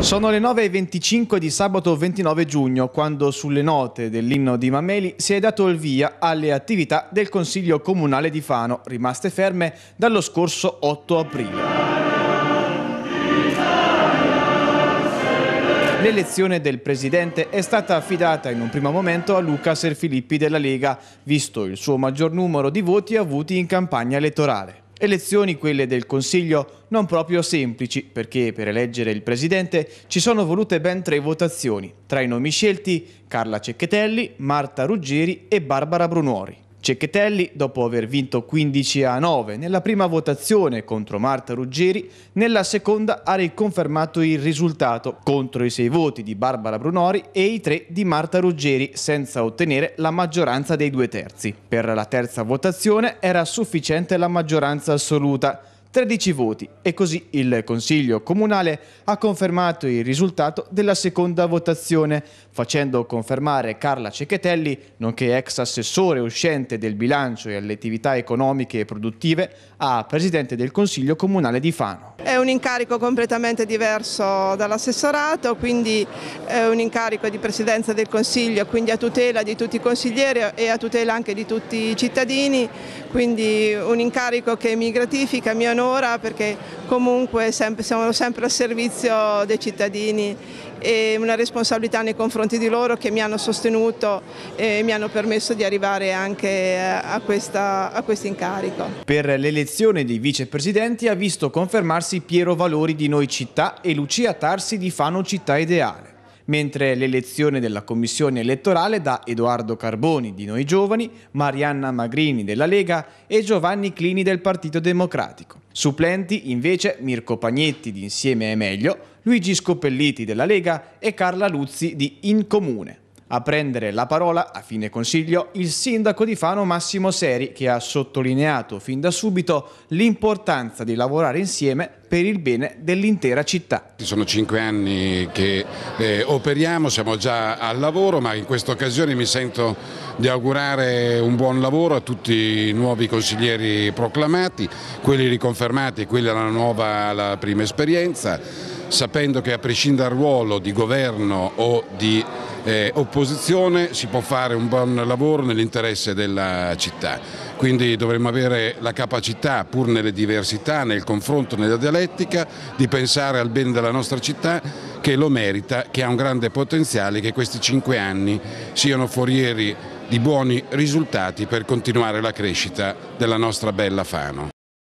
Sono le 9.25 di sabato 29 giugno, quando sulle note dell'inno di Mameli si è dato il via alle attività del Consiglio Comunale di Fano, rimaste ferme dallo scorso 8 aprile. L'elezione del presidente è stata affidata in un primo momento a Luca Serfilippi della Lega, visto il suo maggior numero di voti avuti in campagna elettorale. Elezioni quelle del Consiglio non proprio semplici perché per eleggere il presidente ci sono volute ben tre votazioni, tra i nomi scelti Carla Cecchetelli, Marta Ruggeri e Barbara Brunuori. Cecchetelli, dopo aver vinto 15 a 9 nella prima votazione contro Marta Ruggeri, nella seconda ha riconfermato il risultato contro i 6 voti di Barbara Brunori e i 3 di Marta Ruggeri, senza ottenere la maggioranza dei due terzi. Per la terza votazione era sufficiente la maggioranza assoluta 13 voti e così il Consiglio Comunale ha confermato il risultato della seconda votazione, facendo confermare Carla Cecchetelli, nonché ex assessore uscente del bilancio e alle attività economiche e produttive, a Presidente del Consiglio Comunale di Fano. È un incarico completamente diverso dall'assessorato, quindi è un incarico di Presidenza del Consiglio, quindi a tutela di tutti i consiglieri e a tutela anche di tutti i cittadini, quindi un incarico che mi gratifica, mi onora finora perché comunque sempre, siamo sempre al servizio dei cittadini e una responsabilità nei confronti di loro che mi hanno sostenuto e mi hanno permesso di arrivare anche a, questa, a questo incarico. Per l'elezione dei vicepresidenti ha visto confermarsi Piero Valori di Noi Città e Lucia Tarsi di Fano Città Ideale mentre l'elezione della commissione elettorale da Edoardo Carboni di Noi Giovani, Marianna Magrini della Lega e Giovanni Clini del Partito Democratico. Supplenti invece Mirko Pagnetti di Insieme è Meglio, Luigi Scopelliti della Lega e Carla Luzzi di In Comune. A prendere la parola a fine consiglio il sindaco di Fano Massimo Seri che ha sottolineato fin da subito l'importanza di lavorare insieme per il bene dell'intera città. Sono cinque anni che eh, operiamo, siamo già al lavoro ma in questa occasione mi sento di augurare un buon lavoro a tutti i nuovi consiglieri proclamati, quelli riconfermati e quelli alla nuova alla prima esperienza, sapendo che a prescindere dal ruolo di governo o di eh, opposizione si può fare un buon lavoro nell'interesse della città. Quindi dovremmo avere la capacità, pur nelle diversità, nel confronto, nella dialettica, di pensare al bene della nostra città che lo merita, che ha un grande potenziale, che questi cinque anni siano forieri di buoni risultati per continuare la crescita della nostra bella Fano.